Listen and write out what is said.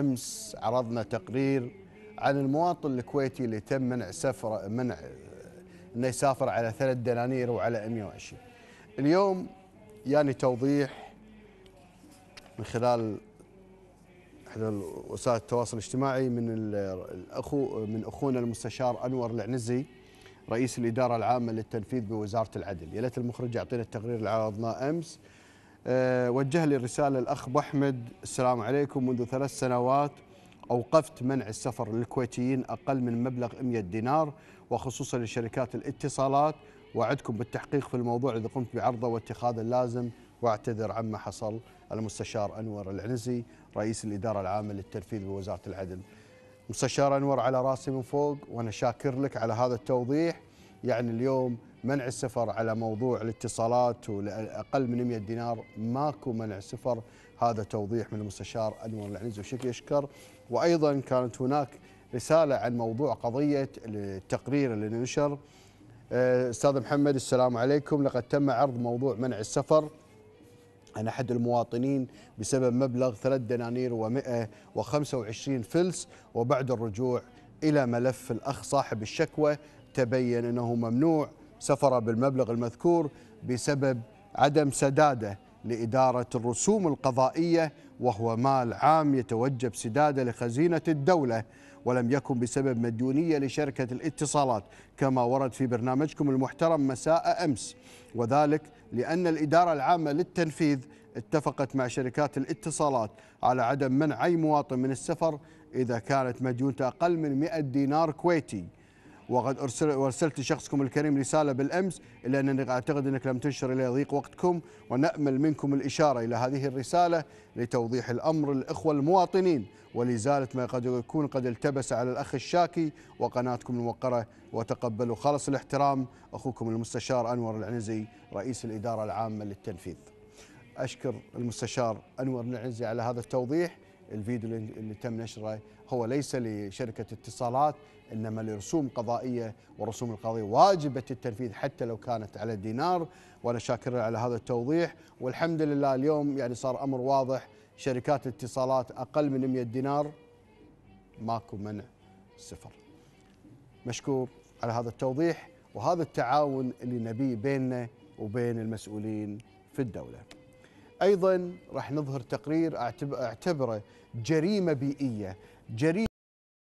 امس عرضنا تقرير عن المواطن الكويتي اللي تم منع سفره منع انه يسافر على ثلاث دنانير وعلى 120 اليوم يعني توضيح من خلال احدى وسائل التواصل الاجتماعي من الاخو من اخونا المستشار انور العنزي رئيس الاداره العامه للتنفيذ بوزاره العدل يا ليت المخرج يعطينا التقرير اللي عرضناه امس آه، وجه لي الرسالة الأخ أبو أحمد السلام عليكم منذ ثلاث سنوات أوقفت منع السفر للكويتيين أقل من مبلغ 100 دينار وخصوصا لشركات الاتصالات وعدكم بالتحقيق في الموضوع إذا قمت بعرضه واتخاذ اللازم واعتذر عما حصل المستشار أنور العنزي رئيس الإدارة العامة للتنفيذ بوزارة العدل مستشار أنور على راسي من فوق وأنا شاكر لك على هذا التوضيح يعني اليوم منع السفر على موضوع الاتصالات اقل من 100 دينار ماكو منع سفر هذا توضيح من المستشار انور العنزي وشكي يشكر وايضا كانت هناك رساله عن موضوع قضيه التقرير اللي نشر آه، استاذ محمد السلام عليكم لقد تم عرض موضوع منع السفر عن احد المواطنين بسبب مبلغ 3 دنانير و125 فلس وبعد الرجوع الى ملف الاخ صاحب الشكوى تبين انه ممنوع سفر بالمبلغ المذكور بسبب عدم سداده لإدارة الرسوم القضائية وهو مال عام يتوجب سداده لخزينة الدولة ولم يكن بسبب مديونية لشركة الاتصالات كما ورد في برنامجكم المحترم مساء أمس وذلك لأن الإدارة العامة للتنفيذ اتفقت مع شركات الاتصالات على عدم منع أي مواطن من السفر إذا كانت مديونته أقل من 100 دينار كويتي وقد أرسل أرسلت لشخصكم الكريم رسالة بالأمس إلا أنني أعتقد أنك لم تنشر إلى يضيق وقتكم ونأمل منكم الإشارة إلى هذه الرسالة لتوضيح الأمر للإخوة المواطنين ولإزالة ما قد يكون قد التبس على الأخ الشاكي وقناتكم الموقرة وتقبلوا خالص الاحترام أخوكم المستشار أنور العنزي رئيس الإدارة العامة للتنفيذ أشكر المستشار أنور العنزي على هذا التوضيح الفيديو اللي تم نشره هو ليس لشركة اتصالات إنما لرسوم قضائية ورسوم القضية واجبة التنفيذ حتى لو كانت على دينار وأنا شاكر على هذا التوضيح والحمد لله اليوم يعني صار أمر واضح شركات الاتصالات أقل من 100 دينار ماكو منع صفر مشكور على هذا التوضيح وهذا التعاون اللي نبيه بيننا وبين المسؤولين في الدوله أيضا راح نظهر تقرير أعتبره جريمة بيئية جريمة